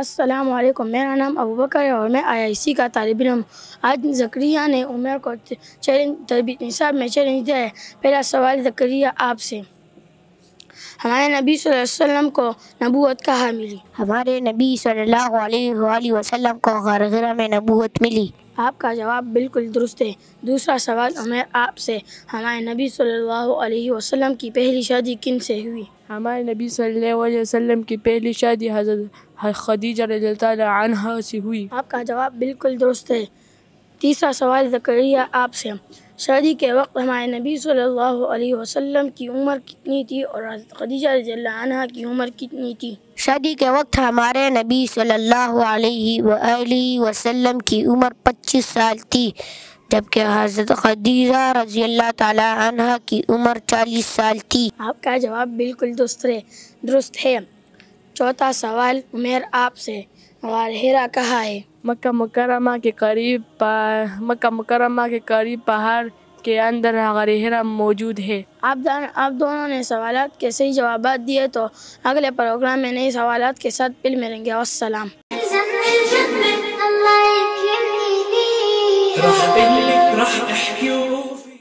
अस्सलाम वालेकुम मेरा नाम अबू बकर है और मैं आईआईसी का तालब इम आज जकरिया ने उमर को चैलेंज तरबीत निसाब में चैलेंज दिया है पहला सवाल जकरिया आपसे हमारे नबी वसल्लम को नबूत कहाँ मिली हमारे नबी सल्लल्लाहु अलैहि वसल्लम को घर घर में नबूत मिली आपका जवाब बिल्कुल दुरुस्त है दूसरा सवाल उमेर आपसे हमारे नबी सल्लल्लाहु अलैहि वसल्लम की पहली शादी किन से हुई हमारे नबी सल्लल्लाहु अलैहि वसल्लम की पहली शादी हज़रत खदीजा रजा से हुई आपका जवाब बिल्कुल दुरुस्त है तीसरा सवाल जकरिया आपसे शादी के वक्त हमारे नबी सल्लल्लाहु अलैहि वसल्लम की उम्र कितनी थी और खदीजा रजा की उम्र कितनी थी शादी के वक्त हमारे नबी सल्लल्लाहु अलैहि वसल्लम की उम्र पच्चीस साल थी जबकि हजरत खदीजा रजी अल्लाह तला की उम्र चालीस साल थी आपका जवाब बिल्कुल दुरुस्त है दुरुस्त है चौथा सवाल उमेर आपसे हेरा कहा है मक्का मुकरमा के करीब मक्का मुकरमा के करीब पहाड़ के अंदर हेरा मौजूद है आप दान, आप दोनों ने सवाल के सही जवाब दिए तो अगले प्रोग्राम में नए सवाल के साथ फिर मिलेंगे और सलाम راح احكي